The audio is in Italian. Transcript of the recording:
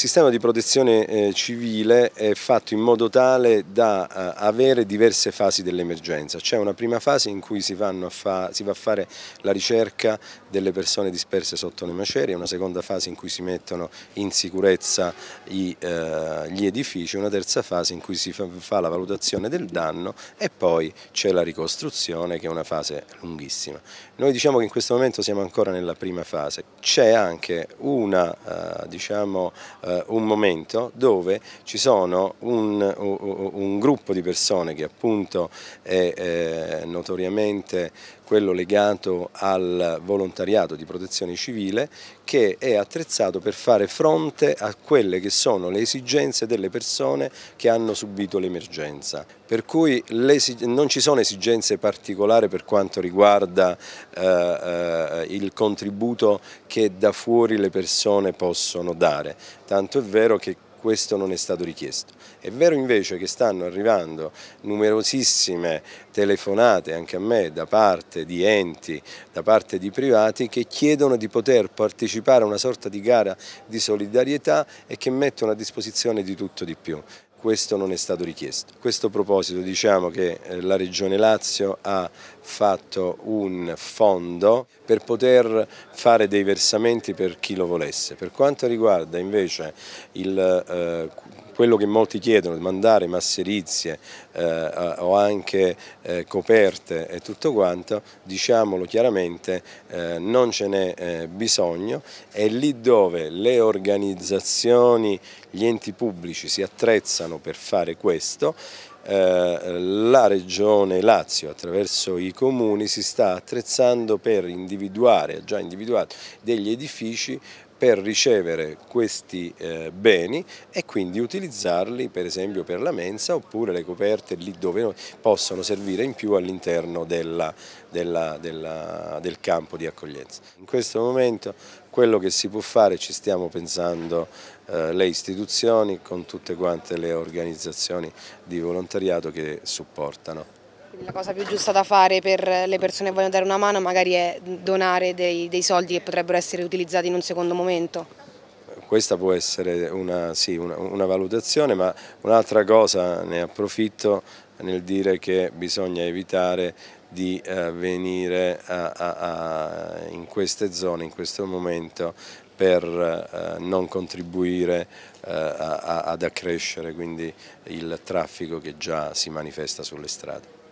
Il sistema di protezione eh, civile è fatto in modo tale da eh, avere diverse fasi dell'emergenza. C'è una prima fase in cui si, fa, si, va a fare la ricerca delle persone disperse sotto le macerie, una seconda fase in cui si mettono in sicurezza i, eh, gli edifici, una terza fase in cui si fa, fa la valutazione del danno e poi c'è la ricostruzione che è una fase lunghissima. Noi diciamo che in questo momento siamo ancora nella prima fase. C'è anche una eh, diciamo, eh, un momento dove ci sono un, un gruppo di persone che appunto è eh, notoriamente quello legato al volontariato di protezione civile che è attrezzato per fare fronte a quelle che sono le esigenze delle persone che hanno subito l'emergenza per cui non ci sono esigenze particolari per quanto riguarda eh, eh, il contributo che da fuori le persone possono dare, tanto è vero che questo non è stato richiesto. È vero invece che stanno arrivando numerosissime telefonate anche a me da parte di enti, da parte di privati che chiedono di poter partecipare a una sorta di gara di solidarietà e che mettono a disposizione di tutto di più questo non è stato richiesto. A questo proposito diciamo che eh, la Regione Lazio ha fatto un fondo per poter fare dei versamenti per chi lo volesse. Per quanto riguarda invece il eh, quello che molti chiedono di mandare masserizie eh, o anche eh, coperte e tutto quanto, diciamolo chiaramente, eh, non ce n'è eh, bisogno e lì dove le organizzazioni, gli enti pubblici si attrezzano per fare questo, eh, la Regione Lazio attraverso i comuni si sta attrezzando per individuare, ha già individuato degli edifici per ricevere questi eh, beni e quindi utilizzarli per esempio per la mensa oppure le coperte lì dove possono servire in più all'interno del campo di accoglienza. In questo momento quello che si può fare ci stiamo pensando eh, le istituzioni con tutte quante le organizzazioni di volontariato che supportano. Quindi la cosa più giusta da fare per le persone che vogliono dare una mano magari è donare dei, dei soldi che potrebbero essere utilizzati in un secondo momento questa può essere una, sì, una, una valutazione, ma un'altra cosa ne approfitto nel dire che bisogna evitare di eh, venire a, a, a, in queste zone, in questo momento, per eh, non contribuire eh, ad accrescere quindi il traffico che già si manifesta sulle strade.